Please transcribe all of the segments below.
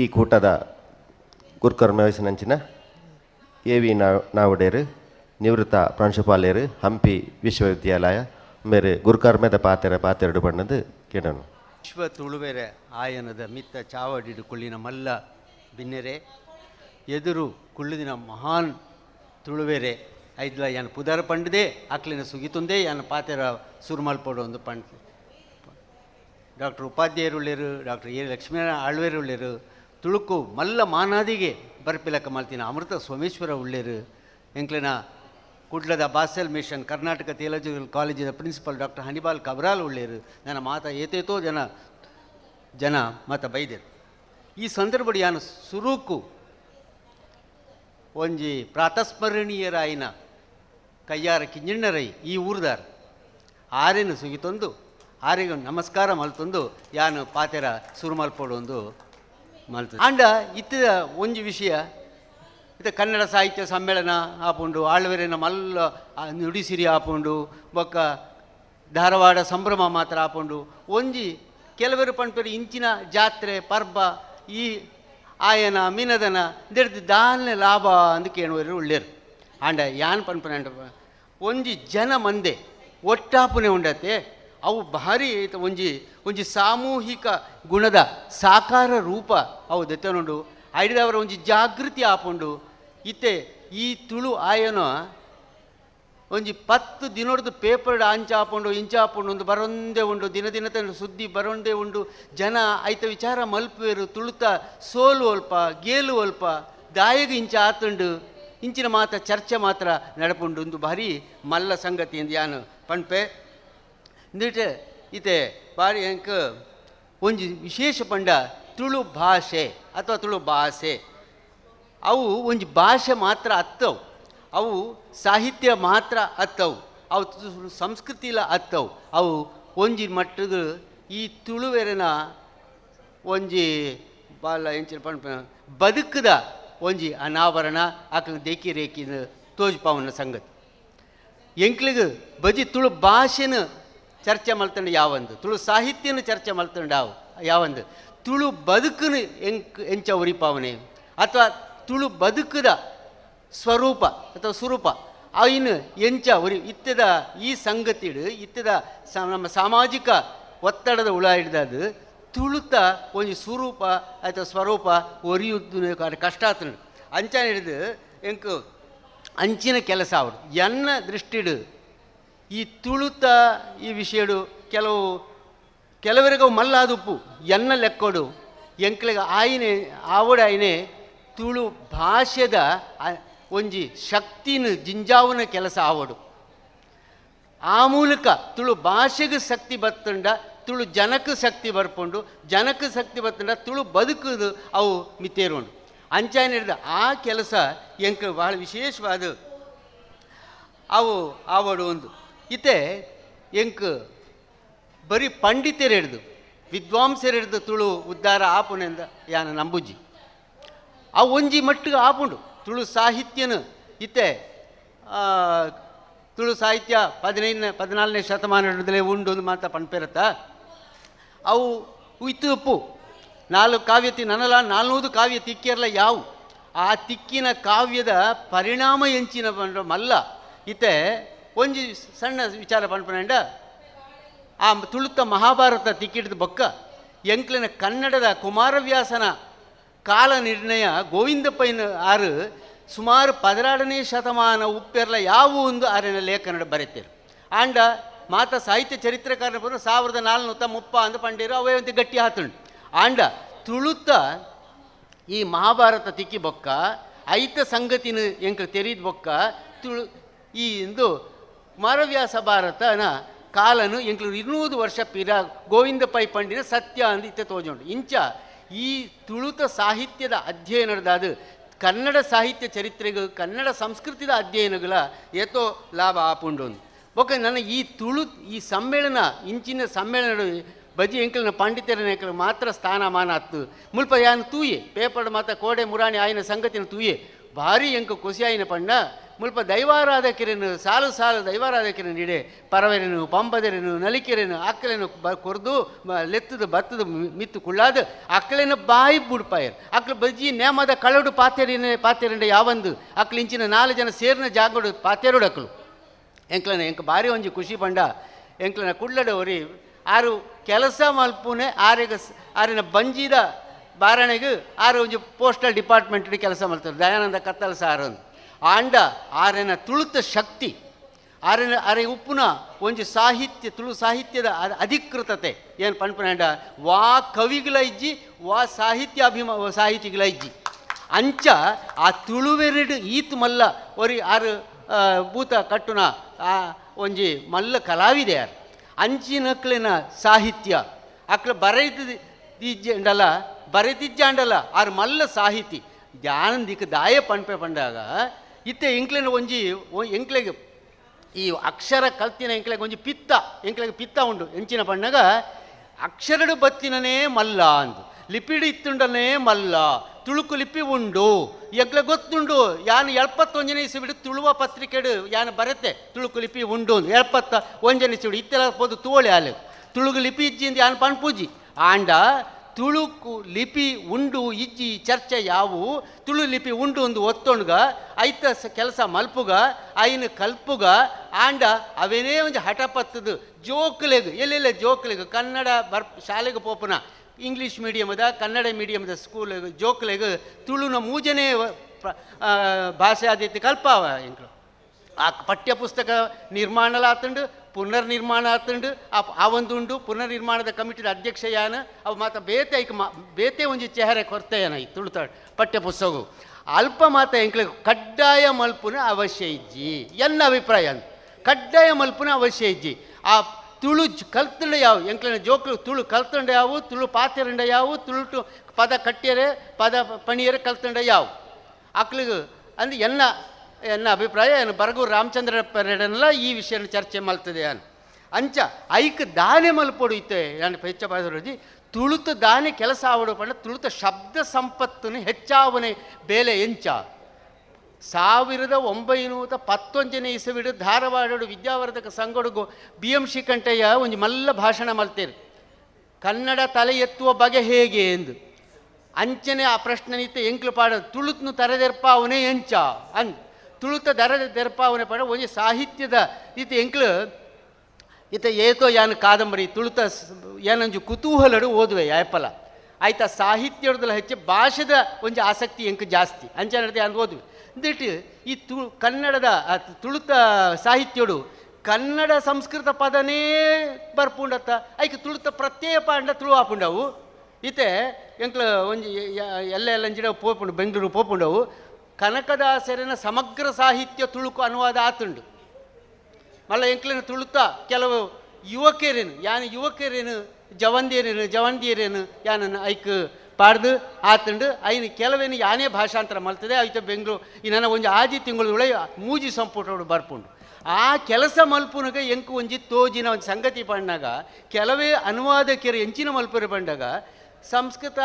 ಈ ಕೂಟದ ವಯಸ್ಸಿನಂಚಿನ A V ನಾವ್ ನಿವೃತ್ತ ಪ್ರಾಂಶುಪಾಲೆಯರು ಹಂಪಿ ವಿಶ್ವವಿದ್ಯಾಲಯ ಮೇರೆ ಗುರುಕರ್ಮದ ಪಾತೆರ ಪಾತೆರಡು ಬಣ್ಣದ ಕೇಳೋಣ ವಿಶ್ವ ತುಳುವೆರೆ ಆಯನದ ಮಿತ್ತ ಚಾವಡಿಡು ಕುಳ್ಳಿನ ಮಲ್ಲ ಬಿನ್ನೆರೆ ಎದುರು ಕುಳ್ಳಿದಿನ ಮಹಾನ್ ತುಳುವೆರೆ ಐದ್ಲ ಏನು ಪುದಾರ ಪಂಡದೆ ಅಕ್ಲಿನ ಸುಗಿತುಂದೆ ಏನು ಪಾತೆರ ಸುರುಮಲ್ಪಡು ಒಂದು ಪಂಡ ಡಾಕ್ಟರ್ ಉಪಾಧ್ಯಾಯರುಳ್ಳಿರು ಡಾಕ್ಟರ್ ಎ ಲಕ್ಷ್ಮೀನಾರಾಯಣ ಆಳ್ವೇರುಳ್ಳಿರು ತುಳುಕು ಮಲ್ಲ ಮಾನಾದಿಗೆ ಬರ್ಪಿಲಕ ಮಲ್ತಿನ ಅಮೃತ ಸೋಮೇಶ್ವರ ಉಳ್ಳೇರು ಎಂಕ್ಲಿನ ಕುಡ್ಲದ ಬಾಸೆಲ್ ಮಿಷನ್ ಕರ್ನಾಟಕ ಥಿಯಾಲಜಿಕಲ್ ಕಾಲೇಜಿನ ಪ್ರಿನ್ಸಿಪಲ್ ಡಾಕ್ಟರ್ ಹನಿಬಾಲ್ ಕಬ್ರಾಲ್ ಉಳ್ಳೇರು ನನ್ನ ಮಾತ ಏತೇತೋ ಜನ ಜನ ಮತ ಬೈದರು ಈ ಸಂದರ್ಭದ ಯಾನು ಸುರುಕು ಒಂಜಿ ಪ್ರಾತಸ್ಮರಣೀಯರಾಯಿನ ಕೈಯಾರ ಕಿಂಜಿಣ್ಣರೈ ಈ ಊರ್ದಾರ ಸುಗಿ ಸುಗಿತೊಂದು ಆರೇಗ ನಮಸ್ಕಾರ ಮಲ್ತೊಂದು ಯಾನು ಪಾತೆರ ಸುರು ಮಲ್ಪೊಡೊಂದು ಮಲ್ತು ಅಂಡ ಇತ್ತ ಒಂಜಿ ವಿಷಯ ಇತ್ತ ಕನ್ನಡ ಸಾಹಿತ್ಯ ಸಮ್ಮೇಳನ ಆಪುಂಡು ಆಳ್ವೆರೆನ ಮಲ್ಲ ನುಡಿಸಿರಿ ಆಪುಂಡು ಬೊಕ್ಕ ಧಾರವಾಡ ಸಂಭ್ರಮ ಮಾತ್ರ ಆಪುಂಡು ಒಂಜಿ ಕೆಲವರು ಪಂಪರು ಇಂಚಿನ ಜಾತ್ರೆ ಪರ್ಬ ಈ ಆಯನ ಮಿನದನ ದಿಡ್ದು ದಾನ್ಲೆ ಲಾಭ ಅಂತ ಕೇಳುವರು ಒಳ್ಳೇರು ಆಂಡ ಯಾನ್ ಪನ್ಪನೆಂಡ ಒಂಜಿ ಜನ ಮಂದೆ ಒಟ್ಟಾಪುನೆ ಉಂಡತೆ ಅವು ಭಾರಿ ಒಂಜಿ ಒಂಜಿ ಸಾಮೂಹಿಕ ಗುಣದ ಸಾಕಾರ ರೂಪ ಅವು ದತ್ತನುಂಡು ಐಡದವರ ಒಂಜಿ ಜಾಗೃತಿ ಆಪುಂಡು ಇತ್ತೆ ಈ ತುಳು ಆಯನ ಒಂಜಿ ಪತ್ತು ದಿನೊಡ್ದು ಪೇಪರ್ಡ್ ಇಂಚ ಇಂಚಾಪುಂಡು ಒಂದು ಬರೊಂದೇ ಉಂಡು ದಿನ ದಿನ ಸುದ್ದಿ ಬರೊಂದೇ ಉಂಡು ಜನ ಆಯ್ತ ವಿಚಾರ ಮಲ್ಪುವೆರು ತುಳುತ ಸೋಲು ಒಲ್ಪ ಗೇಲು ಒಲ್ಪ ದಾಯಗ ಇಂಚ ಆತುಂಡು ಇಂಚಿನ ಮಾತ್ರ ಚರ್ಚೆ ಮಾತ್ರ ನಡಪುಂಡು ಭಾರಿ ಮಲ್ಲ ಸಂಗತಿ ಎಂದು ಯಾನು ಪಂಪೆ ಇಂದಿಟ್ಟು ಇತ್ತೆ ಭಾರಿ ಅಂಕ ಒಂಜಿ ವಿಶೇಷ ಪಂಡ ತುಳು ಭಾಷೆ ಅಥವಾ ತುಳು ಭಾಷೆ ಅವು ಒಂಜಿ ಭಾಷೆ ಮಾತ್ರ ಅತ್ತವು ಅವು ಸಾಹಿತ್ಯ ಮಾತ್ರ ಅತ್ತವು ಅವು ಸಂಸ್ಕೃತಿಲ ಅತ್ತವು ಅವು ಒಂಜಿ ಮಟ್ಟದ ಈ ತುಳುವೆರನ ಒಂಜಿ ಬಾಲ ಎಂಚಿನ ಪಂಪ ಬದುಕದ ಒಂಜಿ ಅನಾವರಣ ಆಕಲಿನ ದೇಕಿ ರೇಖಿನ ತೋಜುಪಾವನ ಸಂಗತಿ ಎಂಕ್ಲಿಗೆ ಬಜಿ ತುಳು ಭಾಷೆನ ಚರ್ಚೆ ಮಲ್ತಂಡ ಯಾವಂದು ತುಳು ಸಾಹಿತ್ಯನ ಚರ್ಚೆ ಮಲ್ತಂಡು ಯಾವ ಯಾವಂದು ತುಳು ಬದುಕನ್ನು ಎಂಕ್ ಎಂಚ ಪಾವನೆ ಅಥವಾ ತುಳು ಬದುಕದ ಸ್ವರೂಪ ಅಥವಾ ಸ್ವರೂಪ ಇನ್ನು ಎಂಚ ಉರಿ ಇತ್ತದ ಈ ಸಂಗತಿಡು ಇತ್ತದ ನಮ್ಮ ಸಾಮಾಜಿಕ ಒತ್ತಡದ ಉಳಾಯಿಡ್ದದು ತುಳುತ ಒಂದು ಸ್ವರೂಪ ಐತ ಸ್ವರೂಪ ಒರಿಯುದ್ದು ಕಷ್ಟ ಆತನ ಅಂಚನೆ ಹಿಡಿದು ಎಂಕ್ ಅಂಚಿನ ಕೆಲಸ ಅವರು ಎನ್ನ ದೃಷ್ಟಿಡು ಈ ತುಳುತ ಈ ವಿಷಯಡು ಕೆಲವು ಕೆಲವರಿಗೆ ಮಲ್ಲಾದುಪ್ಪು ಎನ್ನ ಲೆಕ್ಕೋಡು ಎಂಕ್ಳಿಗೆ ಆಯ್ನೆ ಆವಡ ಆಯ್ನೆ ತುಳು ಭಾಷೆದ ಒಂಜಿ ಶಕ್ತಿನ ಜಿಂಜಾವನ ಕೆಲಸ ಆವಡು ಆ ಮೂಲಕ ತುಳು ಭಾಷೆಗೆ ಶಕ್ತಿ ಬತ್ತಂಡ ತುಳು ಜನಕ್ಕೆ ಶಕ್ತಿ ಬರ್ಕೊಂಡು ಜನಕ್ಕೆ ಶಕ್ತಿ ಬರ್ತಂಡ ತುಳು ಬದುಕುದು ಅವು ಮಿತ್ತೇರುಂಡು ಹಿಡಿದ ಆ ಕೆಲಸ ಎಂಕ ಭಾಳ ವಿಶೇಷವಾದ ಅವು ಆವಡು ಒಂದು ಎಂಕ್ ಎಂಕ ಬರೀ ಪಂಡಿತರಿಡ್ದು ವಿದ್ವಾಂಸರಿಡ್ದು ತುಳು ಉದ್ಧಾರ ಆಪುನೆಂದ ಯಾನ ನಂಬುಜಿ ಆ ಒಂಜಿ ಮಟ್ಟಿಗೆ ಆಪುಂಡು ತುಳು ಸಾಹಿತ್ಯನು ಇತ್ತೆ ತುಳು ಸಾಹಿತ್ಯ ಪದಿನೈದನೇ ಪದಿನಾಲ್ಕನೇ ಶತಮಾನದಲ್ಲೇ ಉಂಡು ಒಂದು ಮಾತಾ ಅವು ಉಯ್ತು ಉಪ್ಪು ನಾಲ್ಕು ತಿ ನನಲ ನಾಲ್ನೂದು ಕಾವ್ಯ ತಿಕ್ಕಿರಲ್ಲ ಯಾವು ಆ ತಿಕ್ಕಿನ ಕಾವ್ಯದ ಪರಿಣಾಮ ಎಂಚಿನ ಪಂಡ ಮಲ್ಲ ಇತ್ತೆ ಒಂಜಿ ಸಣ್ಣ ವಿಚಾರ ಪಂಪನಂಡ ಆ ತುಳುತ ಮಹಾಭಾರತ ತಿಕ್ಕಿಡ್ದು ಬೊಕ್ಕ ಎಂಕ್ಲಿನ ಕನ್ನಡದ ಕುಮಾರವ್ಯಾಸನ ಕಾಲ ನಿರ್ಣಯ ಗೋವಿಂದಪ್ಪನ ಆರು ಸುಮಾರು ಪದರಾಡನೇ ಶತಮಾನ ಉಪ್ಪೆರ್ಲ ಯಾವ ಒಂದು ಆರಿನ ಲೇಖನ ಬರೀತಾರೆ ಆಂಡ ಮಾತ ಸಾಹಿತ್ಯ ಚರಿತ್ರೆಕಾರನ ಬಂದು ಸಾವಿರದ ನಾಲ್ನೂತ ಮುಪ್ಪ ಅಂದ ಪಂಡೀರು ಅವೇ ಒಂದು ಗಟ್ಟಿ ಹಾತುಂಡು ಆಂಡ ತುಳುತ್ತ ಈ ಮಹಾಭಾರತ ತಿಕ್ಕಿ ಬೊಕ್ಕ ಐತ ಸಂಗತಿನ ಎಂಕ ತೆರೀದ್ ಬೊಕ್ಕ ತುಳು ಈ ಇಂದು ಮಾರವ್ಯಾಸ ಭಾರತನ ಕಾಲನು ಎಂಕ್ಲು ಇನ್ನೂರು ವರ್ಷ ಪಿರ ಗೋವಿಂದ ಪೈ ಪಂಡಿನ ಸತ್ಯ ಅಂದ ಇತ್ತೆ ತೋಜುಂಡು ಇಂಚ ಈ ತುಳುತ ಸಾಹಿತ್ಯದ ಅಧ್ಯಯನದಾದ ಕನ್ನಡ ಸಾಹಿತ್ಯ ಚರಿತ್ರೆಗಳು ಕನ್ನಡ ಸಂಸ್ಕೃತಿದ ಅಧ್ಯಯನಗಳ ಏತೋ ಲಾಭ ಆಪುಂಡು ಓಕೆ ನನ್ನ ಈ ತುಳು ಈ ಸಮ್ಮೇಳನ ಇಂಚಿನ ಸಮ್ಮೇಳನ ಬಜಿ ಎಂಕಲ್ನ ಪಾಂಡಿತ್ಯರನ ಮಾತ್ರ ಸ್ಥಾನಮಾನ ಅತ್ತು ಮುಲ್ಪ ಯಾನ್ ತೂಯೆ ಪೇಪರ್ ಮಾತ ಕೋಡೆ ಮುರಾಣಿ ಆಯಿನ ಸಂಗತಿನ ತೂಯೆ ಭಾರಿ ಎಂಕ ಕುಸಿಯಾಯಿನ ಪಣ್ಣ ಮುಲ್ಪ ದೈವಾರಾಧಕರನ್ನು ಸಾಲು ಸಾಲು ದೈವಾರಾಧಕಿರನ್ ಇಡೆ ಪರವೆರೆನು ಪಂಪದೆರೆನು ನಲಿಕೆರೆನು ಅಕ್ಕಲೇನು ಬ ಕೊರ್ದು ಲೆತ್ತದ ಬತ್ತದ ಮಿತ್ತು ಕುಳ್ಳಾದ ಅಕ್ಕಲೇನ ಬಾಯಿ ಬುಡ್ಪಾಯರ್ ಅಕ್ಲ ಬಜ್ಜಿ ನೇಮದ ಕಳಡು ಪಾತೆರಿನ ಪಾತೆರೆಂಡ ಯಾವಂದು ಇಂಚಿನ ನಾಲ್ಕು ಜನ ಸೇರಿನ ಜಾಗಡು ಪಾತೆರಡು ಎಂಕ್ಲನ ಎಂಕ್ ಬಾರಿ ಒಂಜಿ ಖುಷಿ ಪಂಡ ಎಂಕ್ಲನ ಕುಳ್ಳಡ ಒರಿ ಆರು ಕೆಲಸ ಮಲ್ಪುನೆ ಆರೆಗ ಆರಿನ ಬಂಜಿದ ಬಾರಣೆಗೆ ಆರು ಒಂಜಿ ಪೋಸ್ಟಲ್ ಡಿಪಾರ್ಟ್ಮೆಂಟ್ ಕೆಲಸ ಮಾಡ್ತಾರೆ ದಯಾನಂದ ಕತ್ತಲ ಸಾರನ್ ಆಂಡ ಆರೆನ ತುಳುತ ಶಕ್ತಿ ಆರೆನ ಅರೆ ಉಪ್ಪುನ ಒಂಜಿ ಸಾಹಿತ್ಯ ತುಳು ಸಾಹಿತ್ಯದ ಅಧಿಕೃತತೆ ಏನು ಆಂಡ ವಾ ಕವಿಗಳ ಇಜ್ಜಿ ವಾ ಸಾಹಿತ್ಯ ಅಭಿಮಾ ಸಾಹಿತಿಗಳ ಇಜ್ಜಿ ಅಂಚ ಆ ತುಳುವೆರಡು ಈತ್ ಮಲ್ಲ ಒರಿ ಆರು ಭೂತ ಕಟ್ಟುನ ಆ ಒಂಜಿ ಮಲ್ಲ ಕಲಾವಿದೆ ಅಂಚಿನಕ್ಲಿನ ಸಾಹಿತ್ಯ ಅಕ್ಲ ಬರೆದಿದ್ದಲ್ಲ ಬರೆದಿದ್ದಾಂಡಲ್ಲ ಬರೆದಿಜ್ಜಾಂಡಲ ಮಲ್ಲ ಸಾಹಿತಿ ಧ್ಯಾನಂದಿಕ್ಕೆ ದಾಯ ಪಂಪೆ ಪಂಡಾಗ ಇತ್ತೆ ಎಂಕ್ಲೆನ ಒಂಜಿ ಎಂಕ್ಲೆಗೆ ಈ ಅಕ್ಷರ ಕಲ್ತಿನ ಎಂಕ್ಲೆಗೆ ಒಂಜಿ ಪಿತ್ತ ಎಂಕ್ಲೆಗೆ ಪಿತ್ತ ಉಂಡು ಎಂಚಿನ ಪಂಡಾಗ ಅಕ್ಷರಡು ಬತ್ತಿನನೇ ಮಲ್ಲ ಅಂದು ಲಿಪಿಡ್ ಇತ್ತುಂಡನೇ ಮಲ್ಲ ತುಳುಕು ಲಿಪಿ ಉಂಡು ಎಗ್ಲ ಗೊತ್ತುಂಡು ಯಾನು ಎಳ್ಪತ್ತೊಂಜನೆ ಇಸಿಬಿಡು ತುಳುವ ಪತ್ರಿಕೆಡು ಯಾನು ಬರತ್ತೆ ತುಳುಕು ಲಿಪಿ ಉಂಡು ಎಳ್ಪತ್ತ ಒಂಜನೆ ಬಿಡು ಇತ್ತೆಲ್ಲ ಪೋದು ತೋಳೆ ಅಲ್ಲಿ ತುಳುಗು ಲಿಪಿ ಇಜ್ಜಿ ಅಂದ್ರೆ ಯಾನು ಪಣ್ಪೂಜಿ ಆಂಡ ತುಳುಕು ಲಿಪಿ ಉಂಡು ಇಜ್ಜಿ ಚರ್ಚೆ ಯಾವು ತುಳು ಲಿಪಿ ಉಂಡು ಒಂದು ಒತ್ತೊಂಡ್ಗ ಐತ ಕೆಲಸ ಮಲ್ಪುಗ ಐನು ಕಲ್ಪುಗ ಆಂಡ ಅವೇನೇ ಒಂದು ಹಠಪತ್ತದು ಜೋಕ್ಲೆಗ್ ಎಲ್ಲೆಲ್ಲ ಜೋಕ್ಲೆಗ್ ಕನ್ನಡ ಬರ್ ಶಾಲೆಗೆ ಪೋಪನ ಇಂಗ್ಲೀಷ್ ಮೀಡಿಯಮದ ಕನ್ನಡ ಮೀಡಿಯಮದ ಸ್ಕೂಲ್ ಜೋಕ್ಲೆಗೆ ತುಳುನ ಮೂಜನೇ ಭಾಷೆ ಆದಿತ್ಯ ಕಲ್ಪ ಇಂಕ್ಲು ಆ ಪಠ್ಯಪುಸ್ತಕ ನಿರ್ಮಾಣ ಆತಂಡು ನಿರ್ಮಾಣ ಆತಂಡು ಆ ಆ ಪುನರ್ ನಿರ್ಮಾಣದ ಕಮಿಟಿದ ಅಧ್ಯಕ್ಷ ಯಾನ ಅವು ಮಾತ ಬೇತೆ ಐಕ್ ಮಾ ಬೇತೆ ಒಂಜಿ ಚೆಹರೆ ಕೊರತೆ ಏನ ಈ ಪಠ್ಯಪುಸ್ತಕವು ಅಲ್ಪ ಮಾತ ಎಂಕ್ಲಿಗೆ ಕಡ್ಡಾಯ ಮಲ್ಪುನ ಅವಶ್ಯ ಇಜ್ಜಿ ಎನ್ನ ಅಭಿಪ್ರಾಯ ಅಂತ ಕಡ್ಡಾಯ ಮಲ್ಪುನ ಅವಶ್ಯ ಇಜ್ಜಿ ಆ ತುಳು ಕಲ್ತಂಡ ಯಾವ ಎಂಕ್ಲೆನ ಜೋಕ್ ತುಳು ಕಲ್ತಂಡ ಯಾವು ತುಳು ಪಾತೆರಂಡ ಯಾವು ತುಳುಟು ಪದ ಕಟ್ಟಿಯರೆ ಪದ ಪಣಿಯರೆ ಕಲ್ತಂಡ ಯಾವು ಅಕ್ಲಿಗೆ ಅಂದ್ರೆ ಎನ್ನ ಎನ್ನ ಅಭಿಪ್ರಾಯ ಏನು ಬರಗೂರು ರಾಮಚಂದ್ರ ಈ ವಿಷಯ ಚರ್ಚೆ ಮಲ್ತದೆ ಅನ್ ಅಂಚ ಐಕ್ ದಾನೆ ಮಲ್ಪೊಡು ಇತ್ತೆ ನಾನು ಹೆಚ್ಚ ಬಾಜಿ ತುಳುತ ದಾನೆ ಕೆಲಸ ಆವಡು ಪಂಡ ತುಳುತ ಶಬ್ದ ಸಂಪತ್ತನ್ನು ಹೆಚ್ಚಾವನೆ ಬೇಲೆ ಎಂಚ ಸಾವಿರದ ಒಂಬೈನೂರ ಪತ್ತೊಂಜನೇ ಇಸವಿಡು ಧಾರವಾಡ ವಿದ್ಯಾವರ್ಧಕ ಸಂಘಡುಗು ಬಿ ಎಂ ಶ್ರೀಕಂಠಯ್ಯ ಒಂದು ಮಲ್ಲ ಭಾಷಣ ಮಾಡ್ತೇರಿ ಕನ್ನಡ ತಲೆ ಎತ್ತುವ ಬಗೆ ಹೇಗೆ ಎಂದು ಅಂಚನೆ ಆ ಪ್ರಶ್ನೆ ನಿಂತ ಎಂಕ್ಲು ಪಾಡ ತುಳುತ್ನು ಅವನೇ ಎಂಚ ಅಂದ್ ತುಳುತ ದರದ ಅವನೇ ಪಾಡ ಒಂದು ಸಾಹಿತ್ಯದ ಈತ ಎಂಕ್ಲು ಇತ ಏತೋ ಯಾನ ಕಾದಂಬರಿ ತುಳುತ ಏನಂಜು ಕುತೂಹಲಡು ಓದುವೆ ಯಾಯಪಲ ಆಯ್ತಾ ಸಾಹಿತ್ಯದಲ್ಲಿ ಹೆಚ್ಚು ಭಾಷೆದ ಒಂದು ಆಸಕ್ತಿ ಎಂಕ್ ಜಾಸ್ತಿ ಅಂಚನೆ ಅಂದ್ ಅಂದು ಓದುವೆ ದಿಟ್ ಈ ತುಳು ಕನ್ನಡದ ತುಳುತ ಸಾಹಿತ್ಯಡು ಕನ್ನಡ ಸಂಸ್ಕೃತ ಪದನೇ ಬರ್ಪುಂಡತ್ತ ಐಕೆ ತುಳುತ ಪ್ರತ್ಯೇಕ ಪಾಂಡ ತುಳು ಆಪುಂಡವು ಇತ್ತೆ ಎಂಕ್ಲ ಒಂಜಿ ಎಲ್ಲ ಎಲ್ಲಂಜಿಡ ಪೋಪುಂಡು ಬೆಂಗಳೂರು ಪೋಪುಂಡವು ಕನಕದಾಸರನ ಸಮಗ್ರ ಸಾಹಿತ್ಯ ತುಳುಕು ಅನುವಾದ ಆತುಂಡು ಮಲ್ಲ ಎಂಕ್ಲಿನ ತುಳುತ ಕೆಲವು ಯುವಕರೇನು ಯಾನ ಯುವಕರೇನು ಜವಂದಿಯರೇನು ಜವಂದಿಯರೇನು ಯಾನ ಐಕ್ ಪಾಡ್ದು ಆತಂಡು ಐನು ಕೆಲವೇನು ಯಾನೇ ಭಾಷಾಂತರ ಮಲ್ತದೆ ಆಯ್ತು ಬೆಂಗಳೂರು ಈ ನನ್ನ ಒಂದು ಆಜಿ ತಿಂಗಳೊಳಗೆ ಮೂಜಿ ಸಂಪುಟ ಬರ್ಪುಂಡು ಆ ಕೆಲಸ ಮಲ್ಪುನಾಗ ಎಂಕು ಒಂಜಿ ತೋಜಿನ ಒಂದು ಸಂಗತಿ ಪಣ್ಣಾಗ ಕೆಲವೇ ಅನುವಾದಕಿಯರು ಎಂಚಿನ ಮಲ್ಪರು ಬಂದಾಗ ಸಂಸ್ಕೃತ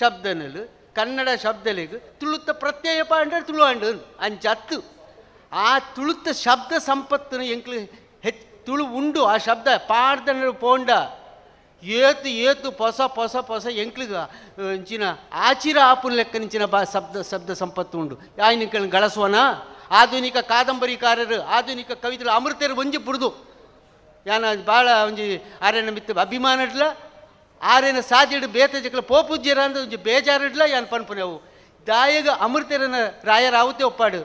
ಶಬ್ದನಲು ಕನ್ನಡ ಶಬ್ದಲಿಗೆ ತುಳುತ್ತ ಪ್ರತ್ಯಯ ಪಾಂಡ್ರೆ ತುಳು ಅಂಡು ಅಂಚತ್ತು ಆ ತುಳುತ್ತ ಶಬ್ದ ಸಂಪತ್ತನ್ನು ಎಂಕ್ಲು ಹೆಚ್ಚು ತುಳು ಉಂಡು ಆ ಶಬ್ದ ಪಾಡ್ದನ ಪೋಂಡ ಏತು ಏತು ಪೊಸ ಪೊಸ ಪೊಸ ఎంకిలుగా ಇಂಚಿನ ಆಚಿರ ఆపులు లెక్కనించిన ಬಾ ಶಬ್ದ ಶಬ್ದ ಸಂಪತ್ತು ఉండు ఆయన ఇంక ಆಧುನಿಕ ಕಾದಂಬರಿಕಾರರು ಆಧುನಿಕ ಕವಿತರು ಅಮೃತರು ಒಂಜಿ ಬುಡ್ದು ಯಾನ ಭಾಳ ಒಂಜಿ ಆರೇನ ಮಿತ್ ಅಭಿಮಾನ ಇಡ್ಲ ಆರೇನ ಸಾಜಿಡು ಬೇತಜಕ್ಲ ಪೋಪುಜ್ಜರ ಅಂದ್ರೆ ಒಂಜಿ ಬೇಜಾರಿಡ್ಲ ಯಾನ್ ದಾಯೆಗ ದಾಯಗ ಅಮೃತರನ ರಾಯರಾವತೆ ಒಪ್ಪಾಡು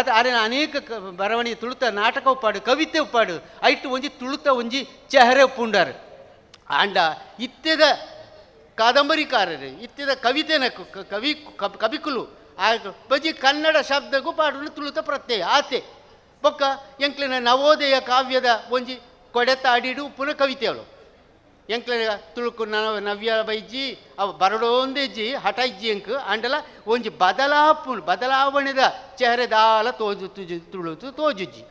ಅದು ಆರೇನ ಅನೇಕ ಬರವಣಿಗೆ ತುಳುತ ನಾಟಕ ಒಪ್ಪಾಡು ಕವಿತೆ ಒಪ್ಪಾಡು ಐಟ್ ಒಂಜಿ ತುಳುತ ಒಂಜಿ ಚೆಹರೆ ಒಪ್ಪುಂಡಾರು ಆಂಡ ಇತ್ತೆದ ಕಾದಂಬರಿಕಾರರು ಇತ್ತೆದ ಕವಿತೆನ ಕವಿ ಕವಿಕುಲು ಆಯಿತು ಬಜಿ ಕನ್ನಡ ಶಬ್ದಗೂ ಪಾಡಲು ತುಳುತ ಪ್ರತ್ಯಯ ಆತೆ ಬೊಕ್ಕ ಎಂಕ್ಲಿನ ನವೋದಯ ಕಾವ್ಯದ ಒಂಜಿ ಕೊಡೆತ ಅಡಿಡು ಪುನ ಕವಿತೆಗಳು ಎಂಕ್ಲ ತುಳುಕು ನವ ನವ್ಯ ಬೈಜಿ ಅವ ಬರಡೋಂದೆಜ್ಜಿ ಹಠಜ್ಜಿ ಅಂಕ ಅಂಡಲ ಒಂಜಿ ಬದಲಾ ಬದಲಾವಣೆದ ಚೆಹರೆದಾಲ ತೋಜು ತುಜು ತುಳುತು ತೋಜುಜ್ಜಿ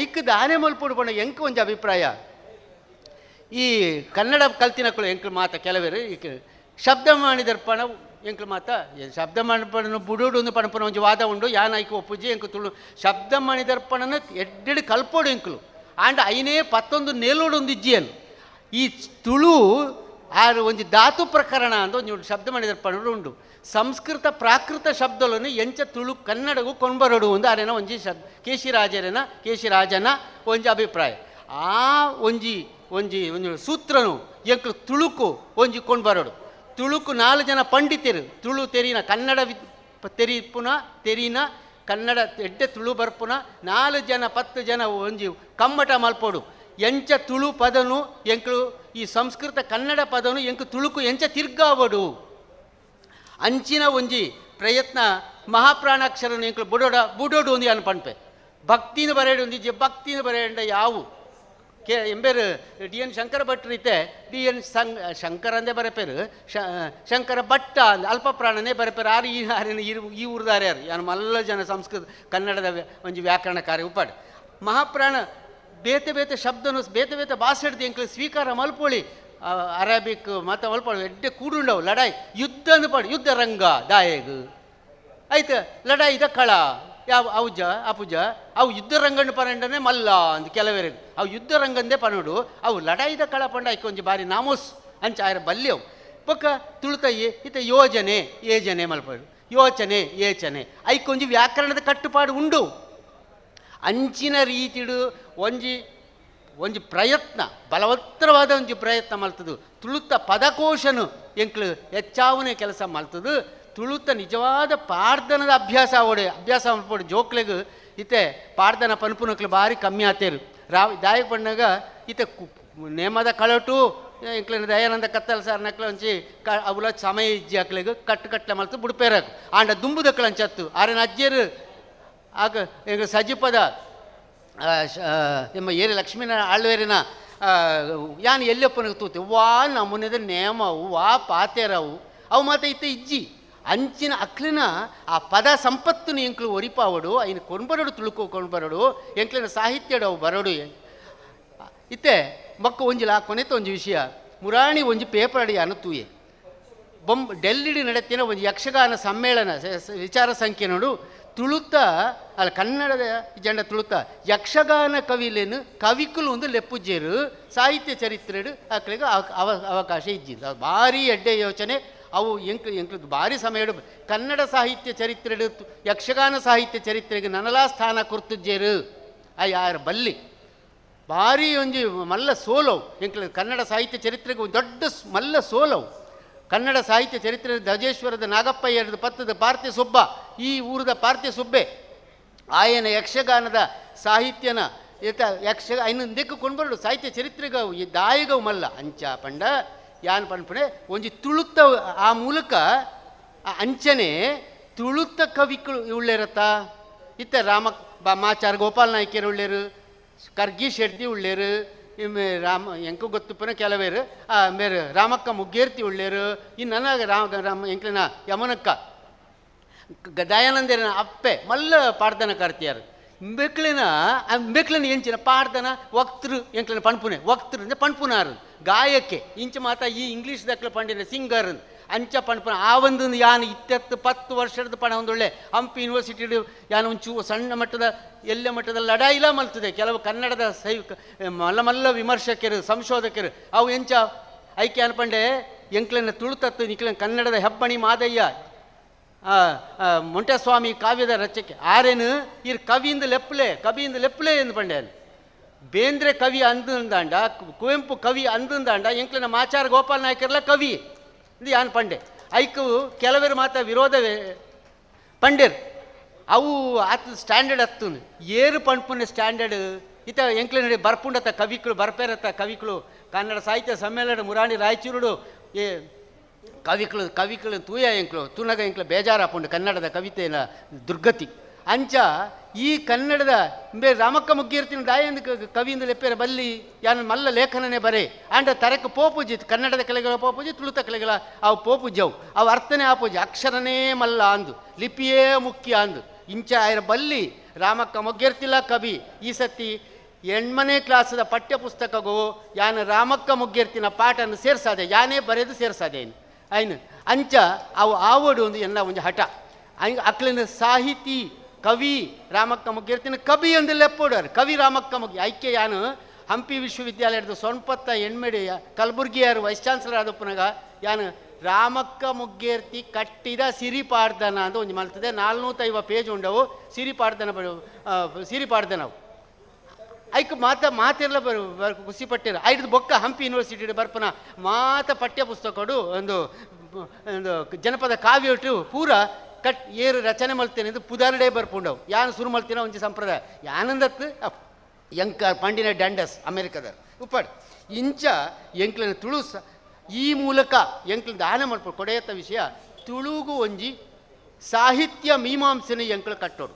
ಐಕ್ ದಾನೆ ಮಲ್ಪಡು ಎಂಕ್ ಒಂಜಿ ಅಭಿಪ್ರಾಯ ಈ ಕನ್ನಡ ಕಲ್ತಿನಕ್ಕಳು ಎಂಕ್ಲು ಮಾತ ಕೆಲವರು ಈ ಶಬ್ದ ಮಾಡಿದರ್ಪಣ ಎಂಕ್ಲು ಮಾತ ಶಬ್ದ ಮಾಡಿದರ್ಪಣ ಬುಡುಡು ಒಂದು ಪಣಪನ ಒಂಜಿ ವಾದ ಉಂಡು ಯಾನಾಯ್ಕೆ ಒಪ್ಪುಜಿ ಎಂಕು ತುಳು ಶಬ್ದ ಮಾಡಿದರ್ಪಣನ ಎಡ್ಡೆಡು ಕಲ್ಪೋಡು ಎಂಕ್ಲು ಆಂಡ ಐನೇ ಪತ್ತೊಂದು ನೆಲೋಡು ಒಂದು ಇಜ್ಜಿಯನ್ನು ಈ ತುಳು ಆ ಒಂದು ಧಾತು ಪ್ರಕರಣ ಅಂದ್ರೆ ಒಂದು ಶಬ್ದ ಉಂಡು ಸಂಸ್ಕೃತ ಪ್ರಾಕೃತ ಶಬ್ದಗಳನ್ನು ಎಂಚ ತುಳು ಕನ್ನಡಗೂ ಕೊಂಬರಡು ಒಂದು ಅರೇನ ಒಂಜಿ ಶಬ್ ಕೇಶಿ ರಾಜನ ಒಂಜಿ ಅಭಿಪ್ರಾಯ ಆ ಒಂಜಿ ಒಂಜಿ ಒಂಜಿ ಸೂತ್ರನು ಎಂಕ್ ತುಳುಕು ಒಂಜಿ ಕೊಂಡು ಬರೋಡು ತುಳುಕು ನಾಲ್ಕು ಜನ ಪಂಡಿತರು ತುಳು ತೆರಿನ ಕನ್ನಡ ತೆರಿಪುನ ತೆರಿನ ಕನ್ನಡ ಎಡ್ಡೆ ತುಳು ಬರ್ಪುನ ನಾಲ್ಕು ಜನ ಪತ್ತು ಜನ ಒಂಜಿ ಕಮ್ಮಟ ಮಲ್ಪೋಡು ಎಂಚ ತುಳು ಪದನು ಎಂಕ್ಳು ಈ ಸಂಸ್ಕೃತ ಕನ್ನಡ ಪದನು ಎಂಕ್ ತುಳುಕು ಎಂಚ ತಿರ್ಗಾವಡು ಅಂಚಿನ ಒಂಜಿ ಪ್ರಯತ್ನ ಮಹಾಪ್ರಾಣಾಕ್ಷರನು ಎಂಕ್ಳು ಬುಡೋಡ ಬುಡೋಡು ಒಂದು ಅನ್ಪಣ್ಪೆ ಭಕ್ತಿನ ಬರೆಯಡು ಒಂದಿಜ್ಜೆ ಭಕ್ತಿನ ಬರೆಯಂಡ ಯಾವು ಡಿ ಎನ್ ಶಂಕರ ಭಟ್ ರೀತೆ ಡಿ ಎನ್ சங் ಶಂಕರ್ ಅಂದೇ ಬರಪೇರು ಶಂಕರ ಭಟ್ಟ ಅಂದ ಅಲ್ಪ ಪ್ರಾಣನೇ ಬರಪೇರು ಆರು ಈ ಆರಿನ ಇರು ಈ ಊರದಾರೆ ಯಾರು ಯಾರು ಮಲ್ಲ ಜನ ಸಂಸ್ಕೃತ ಕನ್ನಡದ ಒಂದು ವ್ಯಾಕರಣ ಕಾರ್ಯ ಮಹಾಪ್ರಾಣ ಬೇತೆ ಬೇತೆ ಶಬ್ದನು ಬೇತೆ ಬೇತೆ ಭಾಷೆಡ್ದು ಎಂಕ್ಲೆ ಸ್ವೀಕಾರ ಮಲ್ಪೊಳಿ ಅರೇಬಿಕ್ ಮತ್ತೆ ಮಲ್ಪೊಳಿ ಎಡ್ಡೆ ಕೂಡುಂಡವು ಲಡಾಯಿ ಯುದ್ಧ ಅನ್ನು ಪಾಡು ಯುದ್ಧ ರಂಗ ದಾಯೇಗು ಆಯ್ತು ಲಡಾಯಿ ಕಳ ಯಾವ ಅವುಜ ಅಪುಜ ಅವು ಯುದ್ಧ ರಂಗಣ ಪರಂಡನೆ ಮಲ್ಲ ಅಂದ್ ಕೆಲವೇ ಅವು ಯುದ್ಧ ರಂಗಂದೇ ಪನಡು ಅವು ಲಡಾಯಿದ ಕಳಪಂಡ ಐಕೊಂಜಿ ಬಾರಿ ನಾಮೋಸ್ ಅಂಚ ಆಯ್ರ ಬಲ್ಯವು ಪಕ್ಕ ತುಳುತಯ್ಯೆ ಇತ ಯೋಜನೆ ಏಜನೆ ಮಲ್ಪಡು ಯೋಚನೆ ಏಚನೆ ಐಕೊಂಜಿ ವ್ಯಾಕರಣದ ಕಟ್ಟುಪಾಡು ಉಂಡು ಅಂಚಿನ ರೀತಿಡು ಒಂಜಿ ಒಂಜಿ ಪ್ರಯತ್ನ ಬಲವತ್ತರವಾದ ಒಂಜಿ ಪ್ರಯತ್ನ ಮಲ್ತದು ತುಳುತ ಪದಕೋಶನು ಎಂಕ್ಳು ಹೆಚ್ಚಾವನೇ ಕೆಲಸ ಮಲ್ತದು ತುಳುತ ನಿಜವಾದ ಪಾರ್ಧನದ ಅಭ್ಯಾಸ ಅವಡೆ ಅಭ್ಯಾಸ ಅವಳು ಜೋಕ್ಲೆಗ್ ಇತ್ತೆ ಪಾರ್ದನ ಪನ್ಪುನಕ್ಲು ಭಾರಿ ಕಮ್ಮಿ ಆತೇರು ರಾವ್ ದಾಯಿಗೆ ಪಣ್ಣಾಗ ಕು ನೇಮದ ಕಳಟು ಇಂಕ್ಲಿನ ದಯಾನಂದ ಕತ್ತಲ ಸರ್ ನಕ್ಲ ಹಂಚಿ ಕ ಅವಲ ಸಮಯ ಇಜ್ಜಿ ಹಾಕ್ಲಿಗ ಕಟ್ಟು ಕಟ್ಟಲೆ ಮಲ್ತು ಬುಡ್ಪೇರಾಗ ಆಂಡ ದುಂಬುದಕ್ಕಳ ಹಂಚತ್ತು ಆರೇನ ಅಜ್ಜಿಯರು ಆಗ ಈಗ ಸಜಿಪದ ನಿಮ್ಮ ಏರಿ ಲಕ್ಷ್ಮೀನ ಆಳ್ವೇರಿನ ಯಾನ್ ಎಲ್ಲಪ್ಪನಿಗೆ ತೂತಿ ವಾ ನೇಮ ಅವು ವಾ ಪಾತೇರವು ಅವು ಮತ್ತೆ ಇಜ್ಜಿ ಅಂಚಿನ ಅಕ್ಲಿನ ಆ ಪದ ಸಂಪತ್ತು ಎಂಕ್ಲು ಒರಿಪಾವಡು ಐನ ಕೊಂಡ್ಬರಡು ತುಳುಕು ಕೊಂಡ್ಬರಡು ಎಂಕ್ಲಿನ ಸಾಹಿತ್ಯಡು ಅವು ಬರಡು ಇತ್ತೆ ಮಕ್ಕ ಆ ಕೊನೆತ ಒಂಜಿ ವಿಷಯ ಮುರಾಣಿ ಒಂಜಿ ಪೇಪರ್ ಅಡಿ ಅನತೂಯೆ ಬೊಂಬ್ ಡೆಲ್ಲಿಡಿ ನಡೆತಿನ ಒಂದು ಯಕ್ಷಗಾನ ಸಮ್ಮೇಳನ ವಿಚಾರ ಸಂಖ್ಯೆ ನೋಡು ತುಳುತ್ತ ಅಲ್ಲ ಕನ್ನಡದ ಜಂಡ ತುಳುತ್ತ ಯಕ್ಷಗಾನ ಕವಿಲೇನು ಕವಿಕುಲು ಒಂದು ಲೆಪ್ಪುಜೇರು ಸಾಹಿತ್ಯ ಚರಿತ್ರೆಡು ಅಕ್ಲಿಗೆ ಅವ ಅವಕಾಶ ಇದ್ದಿಲ್ಲ ಭಾರಿ ಎಡ್ಡೆ ಯೋಚನೆ ಅವು ಎಂಕ್ಲು ಎಂಕ್ಲದ್ದು ಭಾರಿ ಸಮಯ ಕನ್ನಡ ಸಾಹಿತ್ಯ ಚರಿತ್ರೆ ಯಕ್ಷಗಾನ ಸಾಹಿತ್ಯ ಚರಿತ್ರೆಗೆ ನನಲಾ ಸ್ಥಾನ ಕೊರ್ತಿದ್ದೇರು ಆ ಯಾರ ಬಲ್ಲಿ ಭಾರಿ ಒಂಜಿ ಮಲ್ಲ ಸೋಲವು ಎಂಕ್ಲ ಕನ್ನಡ ಸಾಹಿತ್ಯ ಚರಿತ್ರೆಗೆ ಒಂದು ದೊಡ್ಡ ಮಲ್ಲ ಸೋಲವು ಕನ್ನಡ ಸಾಹಿತ್ಯ ಚರಿತ್ರೆ ದಜೇಶ್ವರದ ನಾಗಪ್ಪಯ್ಯರದ ಪತ್ತದ ಪಾರ್ಥಿ ಸುಬ್ಬ ಈ ಊರದ ಪಾರ್ಥಿ ಸುಬ್ಬೆ ಆಯನ ಯಕ್ಷಗಾನದ ಸಾಹಿತ್ಯನ ಯಕ್ಷ ಇನ್ನೊಂದು ದಿಕ್ಕು ಕೊಂಡ್ಬರಡು ಸಾಹಿತ್ಯ ಚರಿತ್ರೆಗವು ದಾಯಿಗವು ಮಲ್ಲ ಅಂಚ ಪಂಡ ಯಾನ್ ಪನ್ಪಣೆ ಒಂಜಿ ತುಳುತ್ತ ಆ ಮೂಲಕ ಆ ಅಂಚನೆ ತುಳುತ್ತ ಕವಿಗಳು ಉಳ್ಳೇರತ್ತ ಇತ್ತೆ ರಾಮ ಮಾಚಾರ್ ಗೋಪಾಲ್ ನಾಯ್ಕರು ಉಳ್ಳೇರು ಕರ್ಗಿ ಶೆಟ್ಟಿ ಉಳ್ಳೇರು ರಾಮ ಎಂಕು ಗೊತ್ತುಪ್ಪನ ಕೆಲವೇರು ಆ ಮೇರು ರಾಮಕ್ಕ ಮುಗ್ಗೇರ್ತಿ ಉಳ್ಳೇರು ಇನ್ನು ನನಗೆ ರಾಮ ರಾಮ ಎಂಕ್ಲಿನ ಯಮನಕ್ಕ ದಯಾನಂದನ ಅಪ್ಪೆ ಮಲ್ಲ ಪಾಡ್ದನ ಕರ್ತಿಯಾರು ಮೆಕ್ಳಿನ ಮೆಕ್ಳಿನ ಎಂಚಿನ ಪಾಡ್ದನ ವಕ್ತೃ ಎಂಕ್ಲಿನ ಪಣ್ಪುನೆ ವಕ್ತೃ ಅಂದರೆ ಗಾಯಕ್ಕೆ ಇಂಚ ಮಾತ ಈ ಇಂಗ್ಲೀಷ್ ದಕ್ಲ ಪಂಡಿನ ಸಿಂಗರ್ ಅಂಚ ಪಣ್ಪುನ ಆ ಒಂದು ಯಾನು ಇತ್ತತ್ತು ಪತ್ತು ವರ್ಷದ ಪಣ ಒಂದೊಳ್ಳೆ ಹಂಪಿ ಯೂನಿವರ್ಸಿಟಿ ಯಾನು ಒಂಚೂ ಸಣ್ಣ ಮಟ್ಟದ ಎಲ್ಲ ಮಟ್ಟದ ಲಡಾಯಿಲ ಮಲ್ತದೆ ಕೆಲವು ಕನ್ನಡದ ಸೈ ಮಲ್ಲ ಮಲ್ಲ ವಿಮರ್ಶಕರು ಸಂಶೋಧಕರು ಅವು ಎಂಚ ಐಕ್ಯ ಅನ್ಪಂಡೆ ಎಂಕ್ಲನ್ನ ತುಳುತತ್ತು ನಿಕ್ಲನ್ ಕನ್ನಡದ ಹೆಬ್ಬಣಿ ಮಾದಯ್ಯ ಮೊಂಟೆಸ್ವಾಮಿ ಕಾವ್ಯದ ರಚಕೆ ಆರೇನು ಇರ್ ಕವಿಯಿಂದ ಲೆಪ್ಪಲೆ ಕವಿಯಿಂದ ಲೆಪ್ಪಲೆ ಎಂದು ಪಂಡೇನು ಬೇಂದ್ರೆ ಕವಿ ಅಂದಾಂಡ ಕುವೆಂಪು ಕವಿ ಅಂದಂದಾಂಡ ಎಂಕ್ಲೆ ನಮ್ಮ ಆಚಾರ ಗೋಪಾಲ್ ನಾಯ್ಕರ್ಲ ಕವಿ ಇದು ಯಾನ್ ಪಂಡೆ ಐಕು ಕೆಲವರು ಮಾತ್ರ ವಿರೋಧವೇ ಪಂಡೆರ್ ಅವು ಆತ ಸ್ಟ್ಯಾಂಡರ್ಡ್ ಹತ್ತು ಏರು ಪಂಪುನ ಸ್ಟ್ಯಾಂಡರ್ಡ್ ಈತ ಎಂಕ್ಲೆ ನೋಡಿ ಬರ್ಪುಂಡತ್ತ ಕವಿಗಳು ಬರ್ಪೇರತ್ತ ಕವಿಗಳು ಕನ್ನಡ ಸಾಹಿತ್ಯ ಸಮ್ಮೇಳನ ಮುರಾಣಿ ರಾಯಚೂರುಡು ಏ ಕವಿಗಳು ಕವಿಗಳು ತೂಯ ಎಂಕ್ಳು ತುನಗ ಎಂಕ್ಲು ಬೇಜಾರಾಪುಂಡು ಕನ್ನಡದ ಕವಿತೆನ ದುರ್ಗತಿ ಅಂಚ ಈ ಕನ್ನಡದ ಬೇರೆ ರಾಮಕ್ಕ ಮುಗ್ಗಿರ್ತಿನ ದಾಯಂದ ಕವಿಯಿಂದ ಲೆಪ್ಪೇರ ಬಲ್ಲಿ ಯಾನ ಮಲ್ಲ ಲೇಖನನೇ ಬರೆ ಆಂಡ ತರಕ ಪೋಪೂಜಿತ್ ಕನ್ನಡದ ಕಲೆಗಳ ಪೋಪೂಜಿ ತುಳುತ ಕಲೆಗಳ ಅವು ಪೋಪುಜವು ಅವು ಅರ್ಥನೇ ಪೂಜೆ ಅಕ್ಷರನೇ ಮಲ್ಲ ಅಂದು ಲಿಪಿಯೇ ಮುಖ್ಯ ಅಂದು ಇಂಚ ಆಯ್ರ ಬಲ್ಲಿ ರಾಮಕ್ಕ ಮುಗ್ಗಿರ್ತಿಲ್ಲ ಕವಿ ಈ ಸತಿ ಎಂಟನೇ ಕ್ಲಾಸದ ಪಠ್ಯ ಪುಸ್ತಕಗೂ ಯಾನು ರಾಮಕ್ಕ ಮುಗ್ಗಿರ್ತಿನ ಪಾಠನ ಸೇರ್ಸಾದೆ ಯಾನೇ ಬರೆದು ಏನು ಆಯ್ನು ಅಂಚ ಅವು ಆವಡು ಒಂದು ಎಲ್ಲ ಒಂದು ಹಠ ಹಂಗ ಅಕ್ಲಿನ ಸಾಹಿತಿ ಕವಿ ರಾಮಕ್ಕ ಮುಗ್ಗಿರ್ತೀನಿ ಕವಿ ಒಂದು ಲೆಪ್ಪೋಡರ್ ಕವಿ ರಾಮಕ್ಕ ಮುಗ್ಗಿ ಐಕ್ಯ ಯಾನು ಹಂಪಿ ವಿಶ್ವವಿದ್ಯಾಲಯದ ಸೊನ್ಪತ್ತ ಎಣ್ಮೆಡಿ ಕಲಬುರ್ಗಿಯಾರು ವೈಸ್ ಚಾನ್ಸಲರ್ ಆದಪ್ಪನಾಗ ಯಾನು ರಾಮಕ್ಕ ಮುಗ್ಗೇರ್ತಿ ಕಟ್ಟಿದ ಸಿರಿಪಾಡ್ದನ ಅಂತ ಒಂದು ಮಲ್ತದೆ ನಾಲ್ನೂತೈವ ಪೇಜ್ ಉಂಡವು ಸಿರಿಪಾಡ್ದನ ಸಿರಿಪಾಡ್ದನವು ಐಕ್ ಮಾತ ಮಾತಿಲ್ಲ ಬರ್ ಖುಷಿ ಪಟ್ಟಿರ ಐದು ಬೊಕ್ಕ ಹಂಪಿ ಯೂನಿವರ್ಸಿಟಿ ಬರ್ಪನ ಮಾತ ಪಠ್ಯ ಪುಸ್ತಕಡು ಒಂದು ಒಂದು ಜನಪದ ಕಾವ್ಯ ಪೂರ ಕಟ್ ಏರು ರಚನೆ ಮಲ್ತೇನೆ ಇದು ಬರ್ಪೊಂಡವು ಯಾರು ಯಾನು ಸುರು ಮಲ್ತೀನ ಒಂಜಿ ಸಂಪ್ರದಾಯ ಯಾನಂದತ್ ಎಂಕರ್ ಪಂಡಿನ ಡ್ಯಾಂಡಸ್ ಅಮೆರಿಕದ ಉಪ್ಪಡ್ ಇಂಚ ತುಳು ಸ ಈ ಮೂಲಕ ಎಂಕ್ಲ ದಾನ ಮಾಡ್ಬೋದು ಕೊಡೆಯತ್ತ ವಿಷಯ ತುಳುಗು ಒಂಜಿ ಸಾಹಿತ್ಯ ಮೀಮಾಂಸನೆ ಎಂಕ್ಲ ಕಟ್ಟೋರು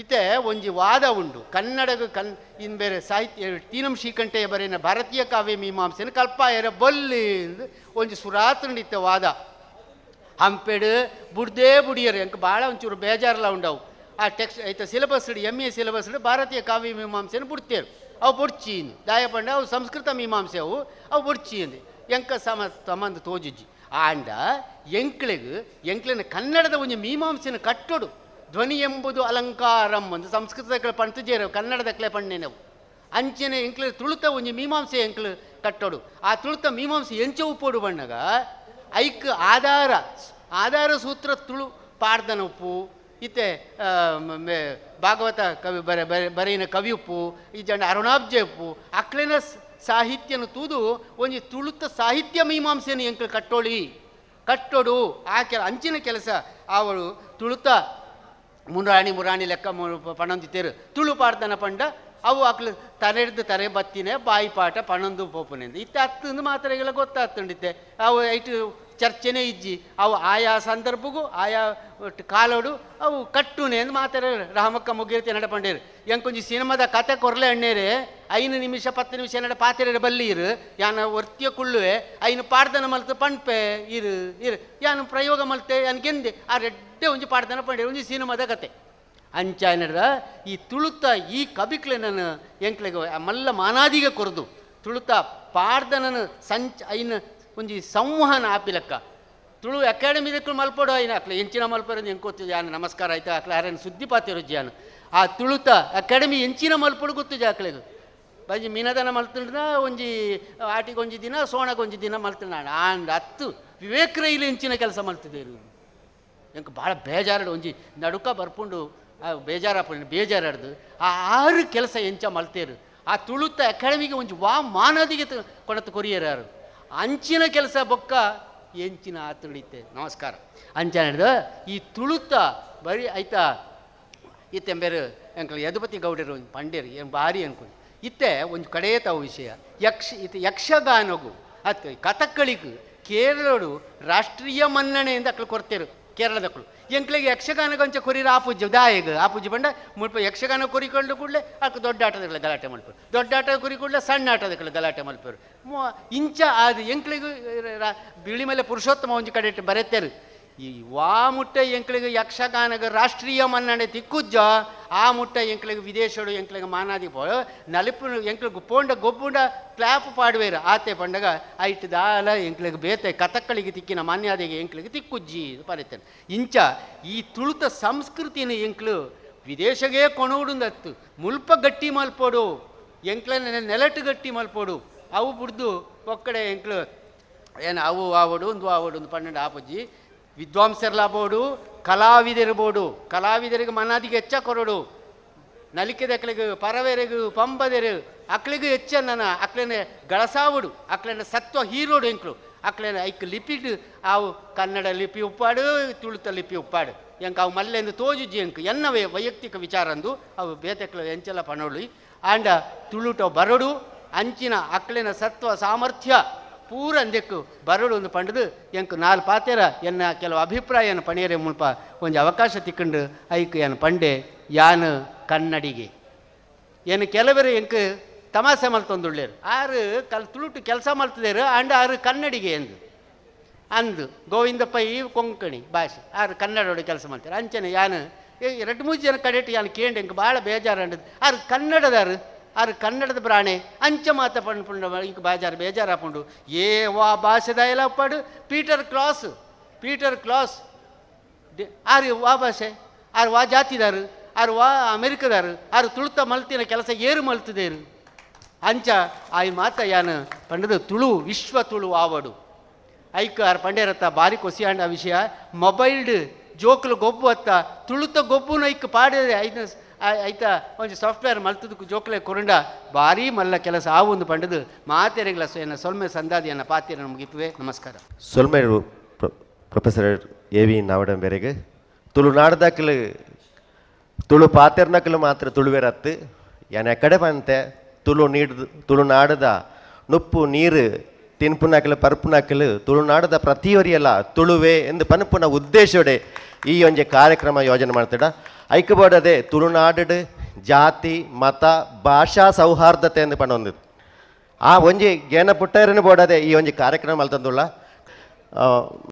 ಇತ್ತೆ ಒಂಜಿ ವಾದ ಉಂಡು ಕನ್ನಡಗ ಕನ್ ಇನ್ ಬೇರೆ ಸಾಹಿತ್ಯ ತೀನಂ ಶ್ರೀಕಂಠೆಯ ಬರೆನ ಭಾರತೀಯ ಕಾವ್ಯ ಮೀಮಾಂಸೆನ ಕಲ್ಪಾಯರ ಬೊಲ್ಲಿ ಒಂಜಿ ಸುರಾತಂಡಿತ್ತೆ ವಾದ ಹಂಪೆಡು ಬುಡ್ದೇ ಬುಡಿಯರು ಎಂಕ್ ಭಾಳ ಒಂಚೂರು ಬೇಜಾರಲ್ಲ ಉಂಡವು ಆ ಟೆಕ್ಸ್ಟ್ ಐತ ಸಿಲಬಸ್ ಎಮ್ ಎ ಸಿಲಬಸ್ ಭಾರತೀಯ ಕಾವ್ಯ ಮೀಮಾಂಸೆನ ಬುಡ್ತೇರು ಅವು ಬುಡ್ಚೀನ್ ದಾಯಪಂಡ ಅವು ಸಂಸ್ಕೃತ ಮೀಮಾಂಸೆ ಅವು ಅವು ಬುಡ್ಚೀನ್ ಎಂಕ ಸಮ ಸಂಬಂಧ ತೋಜಿಜ್ಜಿ ಆಂಡ ಎಂಕ್ಲೆಗ್ ಎಂಕ್ಲೆನ ಕನ್ನಡದ ಒಂದು ಮೀಮಾಂಸೆನ ಕಟ್ಟೋಡು ಧ್ವನಿ ಎಂಬುದು ಅಲಂಕಾರಂ ಒಂದು ಸಂಸ್ಕೃತದ ಕಲ್ಪಣ್ತುಜೇರು ಕನ್ನಡದ ಕ್ಲೆಪಣ್ಣೆನವು ಅಂಚಿನ ಎಂಕ್ಲ ತುಳುತ ಒಂಜಿ ಮೀಮಾಂಸೆ ಎಂಕ್ಲು ಕಟ್ಟೋಡು ಆ ತುಳುತ ಮೀಮಾಂಸೆ ಎಂಚ ಉಪ್ಪೋಡು ಬಣ್ಣಗ ಐಕ್ ಆಧಾರ ಆಧಾರ ಸೂತ್ರ ತುಳು ಪಾಡ್ದನ ಉಪ್ಪು ಇತ್ತೆ ಭಾಗವತ ಕವಿ ಬರೆ ಬರೆಯಿನ ಕವಿ ಉಪ್ಪು ಈ ಜಂಡ ಅರುಣಾಬ್ಜ ಉಪ್ಪು ಅಕ್ಲೆನ ಸಾಹಿತ್ಯನ ತೂದು ಒಂಜಿ ತುಳುತ ಸಾಹಿತ್ಯ ಮೀಮಾಂಸೆನ ಎಂಕ್ಲು ಕಟ್ಟೋಳಿ ಕಟ್ಟೋಡು ಆ ಕೆಲ ಅಂಚಿನ ಕೆಲಸ ಅವಳು ತುಳುತ ಮುರಾಣಿ ಮುರಾಣಿ ಲೆಕ್ಕ ಪಣೊಂದು ತುಳು ಪಾಡ್ದನ ಪಂಡ ಅವು ಅಕ್ಲು ತರೆಡ್ದು ತರೆ ಬತ್ತಿನ ಬಾಯಿ ಪಾಠ ಪಣಂದು ಪೋಪುನೆಂದು ಇತ್ತೆ ಹತ್ತಂದು ಮಾತ್ರ ಗೊತ್ತಾಗ್ತಂಡಿತ್ತೆ ಅವು ಐಟು ಚರ್ಚೆನೇ ಇಜ್ಜಿ ಅವು ಆಯಾ ಸಂದರ್ಭಗೂ ಆಯಾ ಕಾಲೋಡು ಅವು ಕಟ್ಟುನೆ ಎಂದು ಮಾತಾಡ ರಾಮಕ್ಕ ಮುಗಿರ್ತಿ ನಡಪಂಡೇರು ಎಂಕೊಂಜಿ ಸಿನಿಮಾದ ಕತೆ ಕೊರಲೆ ಅಣ್ಣೇರೆ ಐನು ನಿಮಿಷ ಪತ್ತು ನಿಮಿಷ ನಡ ಪಾತ್ರೆ ಬಲ್ಲಿ ಇರು ಯಾನ ಒರ್ತಿಯ ಕುಳ್ಳುವೆ ಐನು ಪಾಡ್ದನ ಮಲ್ತು ಪಣ್ಪೆ ಇರು ಇರು ಯಾನು ಪ್ರಯೋಗ ಮಲ್ತೆ ಯಾನು ಗೆಂದೆ ಆ ರೆಡ್ಡೆ ಒಂಜಿ ಪಾಡ್ದನ ಪಂಡೇರು ಒಂಜಿ ಸಿನಿಮಾದ ಕತೆ ಅಂಚ ನಡ್ದ ಈ ತುಳುತ ಈ ಕಬಿಕ್ಲೆ ನಾನು ಎಂಕ್ಲೆಗೆ ಮಲ್ಲ ಮಾನಾದಿಗೆ ಕೊರದು ತುಳುತ್ತ ಪಾರ್ದನನ್ನು ಸಂಚ ಐನು ಒಂಜಿ ಸಂವಹನ ಆಪಿಲಕ್ಕ ತುಳು ಅಕಾಡೆಮಿ ದಿಕ್ಕಲು ಮಲ್ಪಡು ಆಯ್ನ ಅಕ್ಲೆ ಎಂಚಿನ ಮಲ್ಪರೆ ಹೆಂಗೆ ಯಾನು ನಮಸ್ಕಾರ ಆಯ್ತು ಅಕ್ಲೆ ಯಾರನ್ನು ಸುದ್ದಿ ಪಾತಿರು ಆ ತುಳುತ ಅಕಾಡೆಮಿ ಎಂಚಿನ ಮಲ್ಪಡು ಗೊತ್ತು ಜಾಕ್ಲೆಗು ಬಜ್ಜಿ ಮೀನದನ ಮಲ್ತಂಡ್ರ ಒಂಜಿ ಆಟಿಗೊಂಜಿ ದಿನ ಸೋಣಗೊಂಜಿ ದಿನ ಮಲ್ತಂಡ ಆಂಡ್ ಹತ್ತು ವಿವೇಕ ರೈಲು ಇಂಚಿನ ಕೆಲಸ ಮಲ್ತಿದ್ದೇರು ಎಂಕ ಭಾಳ ಬೇಜಾರಡು ಒಂಜಿ ನಡುಕ ಬರ್ಪುಂಡು ಬೇಜಾರಪ್ಪ ಬೇಜಾರಾಡ್ದು ಆ ಆರು ಕೆಲಸ ಎಂಚ ಮಲ್ತೇರು ಆ ತುಳುತ ಅಕಾಡೆಮಿಗೆ ಒಂಜಿ ವಾ ಮಾನದಿಗೆ ಕೊಣತು ಕೊರಿಯರು ಅಂಚಿನ ಕೆಲಸ ಬೊಕ್ಕ ಎಂಚಿನ ಆ ನಮಸ್ಕಾರ ಅಂಚನ ಈ ತುಳುತ್ತ ಬರೀ ಆಯ್ತಾ ಇತ್ತೆ ಬೇರೆ ಅಂಕಲ್ ಯದುಪತಿ ಗೌಡರು ಒಂದು ಪಂಡ್ಯರು ಏನು ಭಾರಿ ಅನ್ಕೊಂಡು ಇತ್ತೆ ಒಂದು ಕಡೆಯ ತಾವು ವಿಷಯ ಯಕ್ಷ ಇತ್ತೆ ಯಕ್ಷಗಾನಗು ಅತ್ ಕಥಕ್ಕಳಿಗೂ ಕೇರಳಡು ರಾಷ್ಟ್ರೀಯ ಮನ್ನಣೆಯಿಂದ ಅಕ್ಕಳು ಕೊರ್ತೇರು ಕೇರಳದ ಕುಳು ಎಂಕ್ಲಿಗೆ ಯಕ್ಷಗಾನಗಂಚ ಕುರಿರ ಆ ಪೂಜ್ಯ ದಾಯಿಗ ಆ ಬಂಡ ಮುಲ್ಪ ಯಕ್ಷಗಾನ ಕುರಿಕೊಂಡು ಕೂಡಲೇ ಅದಕ್ಕೆ ದೊಡ್ಡ ಆಟದಗಳ ಗಲಾಟೆ ಮಲ್ಪರು ದೊಡ್ಡ ಆಟ ಕುರಿ ಕೂಡಲೇ ಸಣ್ಣ ಆಟದಗಳ ಗಲಾಟೆ ಮಲ್ಪರು ಇಂಚ ಅದು ಎಂಕ್ಲಿಗೂ ಬಿಳಿ ಮೇಲೆ ಪುರುಷೋತ್ತಮ ಒಂಜಿ ಕಡೆ ಬರೆತೇರು ಈ ವಾ ಮುಟ್ಟೆ ಎಂಕ್ಳಿಗೆ ಯಕ್ಷಗಾನಗ ರಾಷ್ಟ್ರೀಯ ಮನ್ನಣೆ ತಿಕ್ಕುಜ್ಜ ಆ ಮುಟ್ಟೆ ಎಂಕ್ಳಿಗೆ ವಿದೇಶಡು ಎಂಕ್ಳಿಗೆ ಮಾನಾದಿ ಪೋ ನಲಿಪು ಎಂಕ್ಳಿಗೆ ಪೋಂಡ ಗೊಬ್ಬುಂಡ ಕ್ಲಾಪ್ ಪಾಡುವೇರ ಆತೆ ಪಂಡಗ ಐಟ್ ದಾಲ ಎಂಕ್ಳಿಗೆ ಬೇತೆ ಕಥಕ್ಕಳಿಗೆ ತಿಕ್ಕಿನ ಮಾನ್ಯಾದಿಗೆ ಎಂಕ್ಳಿಗೆ ತಿಕ್ಕುಜ್ಜಿ ಪರಿತೇನೆ ಇಂಚ ಈ ತುಳುತ ಸಂಸ್ಕೃತಿನ ಎಂಕ್ಳು ವಿದೇಶಗೇ ಕೊಣೋಡುಂದತ್ತು ಮುಲ್ಪ ಗಟ್ಟಿ ಮಲ್ಪೋಡು ಎಂಕ್ಳನ್ನ ನೆಲಟು ಗಟ್ಟಿ ಮಲ್ಪೋಡು ಅವು ಬಿಡ್ದು ಒಕ್ಕಡೆ ಎಂಕ್ಳು ಏನು ಅವು ಆವಡು ಒಂದು ಆವಡು ಒಂದು ಪನ್ನೆಂಡು ಆಪಜ್ಜಿ ವಿದ್ವಾಂಸರಲ್ಲಾಗ್ಬೋದು ಕಲಾವಿದರಿರ್ಬೋದು ಕಲಾವಿದರಿಗೆ ಮನಾದಿಗೆ ಹೆಚ್ಚ ಕೊರಡು ನಲಿಕೆದಕ್ಳಿಗೆ ಪರವೆರೆಗು ಪಂಬದೆರು ಅಕ್ಳಿಗೂ ಹೆಚ್ಚ ನನ್ನ ಅಕ್ಳನ ಗಳಸಾವುಡು ಅಕ್ಳನ ಸತ್ವ ಹೀರೋಡು ಎಂಕ್ಲು ಅಕ್ಳನ ಐಕ್ ಲಿಪಿಡ್ ಅವು ಕನ್ನಡ ಲಿಪಿ ಉಪ್ಪಾಡು ತುಳುತ ಲಿಪಿ ಉಪ್ಪಾಡು ಎಂಕ ಅವು ಮಲ್ಲೆಂದು ತೋಜುಜಿ ಎಂಕ್ ಎನ್ನ ವೈಯಕ್ತಿಕ ವಿಚಾರ ಅಂದು ಅವು ಬೇತೆಕ್ಳು ಎಂಚೆಲ್ಲ ಪಣೋಳು ಆಂಡ ತುಳುಟ ಬರಡು ಅಂಚಿನ ಅಕ್ಳಿನ ಸತ್ವ ಸಾಮರ್ಥ್ಯ ಪೂರ ಪೂರಂದೆಕ್ಕು ಬರಡು ಒಂದು ಪಂಡದು ಎಂಕು ನಾಲ್ ಪಾತೆರ ಎನ್ನ ಕೆಲವು ಅಭಿಪ್ರಾಯನ ಪಣಿಯರೆ ಮುಲ್ಪ ಒಂದು ಅವಕಾಶ ತಿಕ್ಕಂಡು ಐಕು ಏನು ಪಂಡೆ ಯಾನ ಕನ್ನಡಿಗೆ ಏನು ಕೆಲವರು ಎಂಕು ತಮಾಷೆ ಮಲ್ತೊಂದುಳ್ಳೇರು ಆರು ಕಲ್ ತುಳುಟು ಕೆಲಸ ಮಲ್ತದೇರು ಅಂಡ್ ಆರು ಕನ್ನಡಿಗೆ ಎಂದು ಅಂದು ಗೋವಿಂದ ಪೈ ಕೊಂಕಣಿ ಭಾಷೆ ಆರು ಕನ್ನಡೋಡು ಕೆಲಸ ಮಾಡ್ತಾರೆ ಅಂಚನೆ ಯಾನು ಎರಡು ಮೂರು ಜನ ಕಡೆಟ್ ಯಾನು ಕೇಂಡ್ ಎಂಗೆ ಭಾಳ ಬೇಜಾರು ಅಂಡದು ಆರು ಕನ್ನಡದಾರು ಆದ್ರೆ ಕನ್ನಡದ ಪ್ರಾಣೆ ಅಂಚ ಮಾತ ಪಂಡು ಇಂಕ ಬಾಜಾರು ಬೇಜಾರಾಪುಂಡು ಏ ವಾ ಭಾಷೆದ ಎಲ್ಲ ಪಾಡು ಪೀಟರ್ ಕ್ಲಾಸ್ ಪೀಟರ್ ಕ್ಲಾಸ್ ಆರು ವಾ ಭಾಷೆ ಆರು ವಾ ಜಾತಿದಾರು ಆರು ವಾ ಅಮೆರಿಕದಾರು ಆರು ತುಳುತ ಮಲ್ತಿನ ಕೆಲಸ ಏರು ಮಲ್ತಿದೇರು ಅಂಚ ಆಯ್ ಮಾತ ಯಾನ ಪಂಡದ ತುಳು ವಿಶ್ವ ತುಳು ಆವಡು ಐಕ್ ಆರು ಪಂಡೇರತ್ತ ಬಾರಿ ಕೊಸಿಯಾಂಡ ವಿಷಯ ಮೊಬೈಲ್ಡ್ ಜೋಕ್ಲು ಗೊಬ್ಬು ಅತ್ತ ತುಳುತ ಗೊಬ್ಬುನ ಐಕ್ ಪಾಡಿದೆ ಐದು ಆಯ್ತಾ ಒಂಜಿ ಸಾಫ್ಟ್ವೇರ್ ಮಲ್ತದಕ್ಕೆ ಜೋಕ್ಲೆ ಕೊರಂಡ ಭಾರಿ ಮಲ್ಲ ಕೆಲಸ ಆ ಒಂದು ಪಂಡದು ಮಾತೆರೆಗಳ ಎನ್ನ ಸೊಲ್ಮೆ ಸಂದಾದಿಯನ್ನ ಪಾತಿರ ಮುಗಿಪುವೆ ನಮಸ್ಕಾರ ಸೊಲ್ಮೆ ಪ್ರೊಫೆಸರ್ ಎ ವಿ ನಾವಡಂ ಬೇರೆಗೆ ತುಳು ತುಳು ಪಾತೆರ್ನಕಲು ಮಾತ್ರ ತುಳುವೆರತ್ತು ಯಾನೆ ಕಡೆ ಬಂತೆ ತುಳು ತುಳು ತುಳುನಾಡದ ನುಪ್ಪು ನೀರು ತಿನ್ಪುನಾಕಲು ಪರ್ಪುನಾಕಲು ತುಳುನಾಡದ ಪ್ರತಿಯೊರಿಯಲ್ಲ ತುಳುವೆ ಎಂದು ಪನ್ಪುನ ಉದ್ದೇಶೊಡೆ ಈ ಒಂದು ಕಾರ್ಯಕ್ರಮ ಯೋಜನೆ ಮಾಡ್ತಿಡ ಐಕ್ಯಬೋಡದೆ ತುಳುನಾಡು ಜಾತಿ ಮತ ಭಾಷಾ ಸೌಹಾರ್ದತೆ ಎಂದು ಪಣೊಂದಿತ್ತು ಆ ಒಂಜಿ ಗೇನ ಪುಟ್ಟರನ್ನು ಬೋಡದೆ ಈ ಒಂಜಿ ಕಾರ್ಯಕ್ರಮ ಅಲ್ತಂದುಳ್ಳ